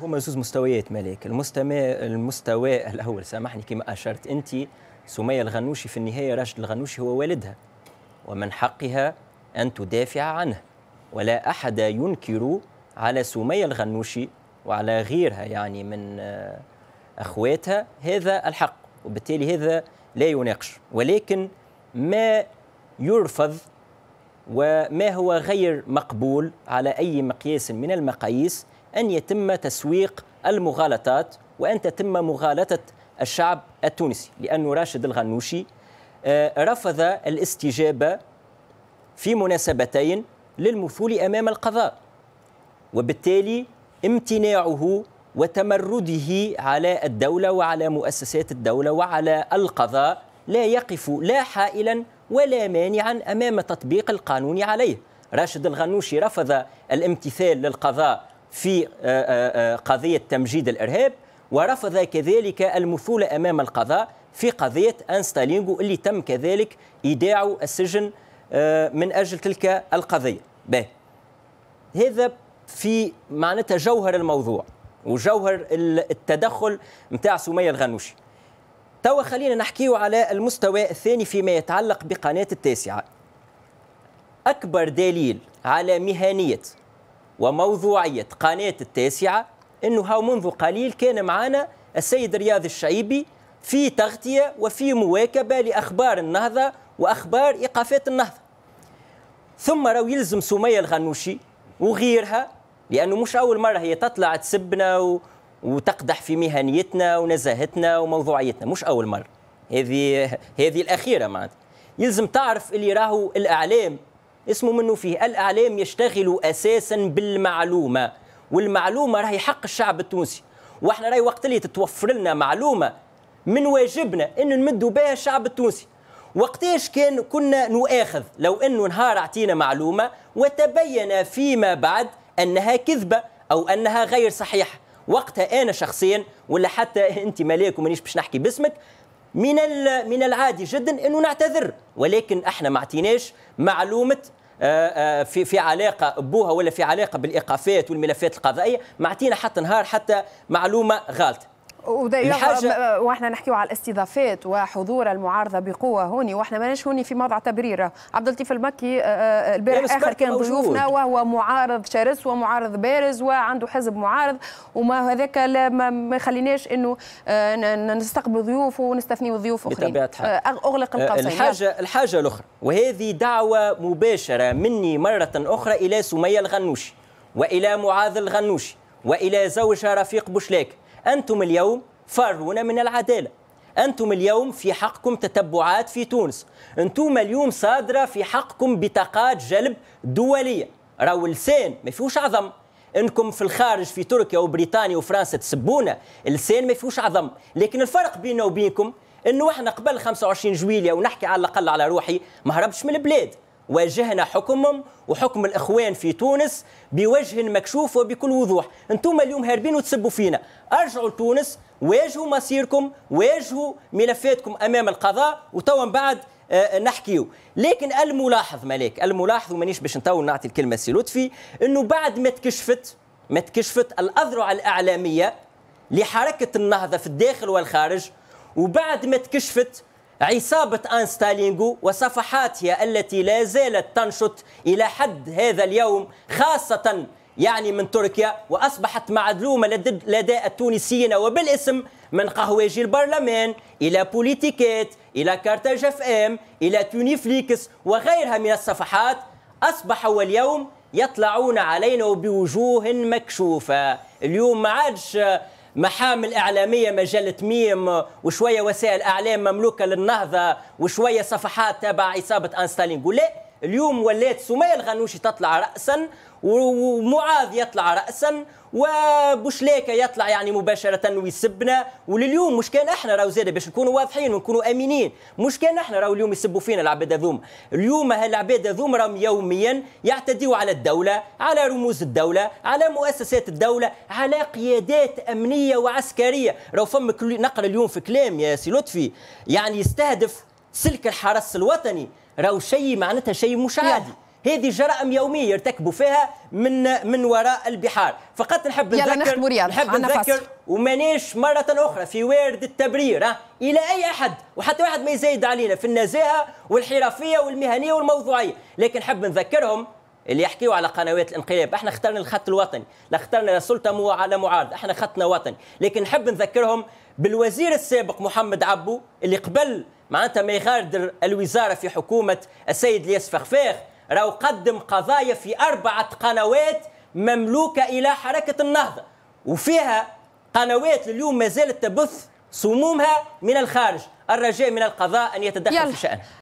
هما زوز مستويات مالك المستمع المستوى الاول سامحني كما اشرت انت سميه الغنوشي في النهايه راشد الغنوشي هو والدها ومن حقها ان تدافع عنه ولا احد ينكر على سميه الغنوشي وعلى غيرها يعني من آه، اخواتها هذا الحق وبالتالي هذا لا يناقش ولكن ما يرفض وما هو غير مقبول على اي مقياس من المقاييس أن يتم تسويق المغالطات وأن تتم مغالطة الشعب التونسي لأن راشد الغنوشي آه، رفض الاستجابة في مناسبتين للمثول أمام القضاء وبالتالي امتناعه وتمرده على الدولة وعلى مؤسسات الدولة وعلى القضاء لا يقف لا حائلا ولا مانعا أمام تطبيق القانون عليه راشد الغنوشي رفض الامتثال للقضاء في آه، آه، آه، قضية تمجيد الإرهاب ورفض كذلك المثول أمام القضاء في قضية أنستالينغو اللي تم كذلك إيداع السجن من أجل تلك القضية به هذا في معناتها جوهر الموضوع وجوهر التدخل نتاع سمية الغنوشي توا خلينا نحكيه على المستوى الثاني فيما يتعلق بقناة التاسعة أكبر دليل على مهنية وموضوعية قناة التاسعة أنه هاو منذ قليل كان معنا السيد رياض الشعيبي في تغطية وفي مواكبة لأخبار النهضة وأخبار إيقافات النهضة ثم راهو يلزم سمية الغنوشي وغيرها لأنه مش أول مرة هي تطلع تسبنا و... وتقدح في مهنيتنا ونزاهتنا وموضوعيتنا مش أول مرة هذه هذه الأخيرة معناتها يلزم تعرف اللي راهو الإعلام اسمه منه فيه الإعلام يشتغل أساسا بالمعلومة والمعلومة راهي حق الشعب التونسي وإحنا راهي وقت اللي تتوفر لنا معلومة من واجبنا أن نمدوا بها الشعب التونسي وقتاش كان كنا نؤاخذ لو أنه نهار أعطينا معلومة وتبين فيما بعد أنها كذبة أو أنها غير صحيحة وقتها أنا شخصيا ولا حتى أنت ملاك ومانيش باش نحكي باسمك من من العادي جدا انه نعتذر ولكن احنا ما اعطيناش معلومه آه، آه، في في علاقه بوها ولا في علاقه بالايقافات والملفات القضائيه ما حتى نهار حتى معلومه غلط وده آه، واحنا نحكيو على الاستضافات وحضور المعارضه بقوه هوني واحنا ماناش هوني في موضع تبرير عبد اللطيف المكي آه، آه، البارح اخر كان ضيوفنا وهو معارض شرس ومعارض بارز وعنده حزب معارض وما هذاك ما خليناش انه نستقبل ضيوف ونستثنيو ضيوف اخرين بطبيعه اغلق القوسين الحاجه الحاجه الاخرى وهذه دعوه مباشره مني مره اخرى الى سميه الغنوشي والى معاذ الغنوشي والى زوجها رفيق بوشلاك أنتم اليوم فارون من العدالة أنتم اليوم في حقكم تتبعات في تونس أنتم اليوم صادرة في حقكم بطاقات جلب دولية راهو لسان ما فيهوش عظم انكم في الخارج في تركيا وبريطانيا وفرنسا تسبونا لسان ما فيهوش عظم لكن الفرق بيننا وبينكم انه احنا قبل 25 جويليه ونحكي على الاقل على روحي ما هربتش من البلاد واجهنا حكمهم وحكم الاخوان في تونس بوجه مكشوف وبكل وضوح انتم اليوم هاربين وتسبوا فينا ارجعوا لتونس واجهوا مصيركم واجهوا ملفاتكم امام القضاء وتوا من بعد آه، آه، نحكيو لكن الملاحظ ملاك الملاحظ ومانيش باش نطول نعطي الكلمه سي لطفي انه بعد ما تكشفت ما تكشفت الاذرع الاعلاميه لحركه النهضه في الداخل والخارج وبعد ما تكشفت عصابة أنستالينغو وصفحاتها التي لا زالت تنشط إلى حد هذا اليوم خاصة يعني من تركيا وأصبحت معدلومة لدى التونسيين وبالاسم من قهواجي البرلمان إلى بوليتيكات إلى كارتاج اف ام إلى توني فليكس وغيرها من الصفحات أصبحوا اليوم يطلعون علينا بوجوه مكشوفة اليوم ما عادش محامل إعلامية مجلة ميم وشوية وسائل أعلام مملوكة للنهضة وشوية صفحات تابعة عصابة أنستالين لا اليوم ولات سمية الغنوشي تطلع رأسا ومعاذ يطلع رأسا وبوشلاكه يطلع يعني مباشره ويسبنا ولليوم مش كان احنا راهو زاد باش نكونوا واضحين ونكونوا امينين مش كان احنا راهو اليوم يسبوا فينا العباد هذوما اليوم هالعباد هذوما راهم يوميا يعتديوا على الدوله على رموز الدوله على مؤسسات الدوله على قيادات امنيه وعسكريه راهو فم نقرا اليوم في كلام يا سي لطفي يعني يستهدف سلك الحرس الوطني راهو شيء معناتها شيء مش عادي نعم. هذه جرائم يوميه يرتكبوا فيها من من وراء البحار فقط نحب نذكر نحب نذكر ومانيش مره اخرى في وارد التبرير ها الى اي احد وحتى واحد ما يزايد علينا في النزاهه والحرفيه والمهنيه والموضوعيه لكن نحب نذكرهم اللي يحكيوا على قنوات الانقلاب احنا اخترنا الخط الوطني لا اخترنا لا سلطه مو على معارض احنا خطنا وطني لكن نحب نذكرهم بالوزير السابق محمد عبو اللي قبل معناتها ما يغادر الوزاره في حكومه السيد الياس فخفاخ راهو قدم قضايا في اربعه قنوات مملوكه الى حركه النهضه وفيها قنوات لليوم ما زالت تبث سمومها من الخارج الرجاء من القضاء ان يتدخل يلا. في شأنها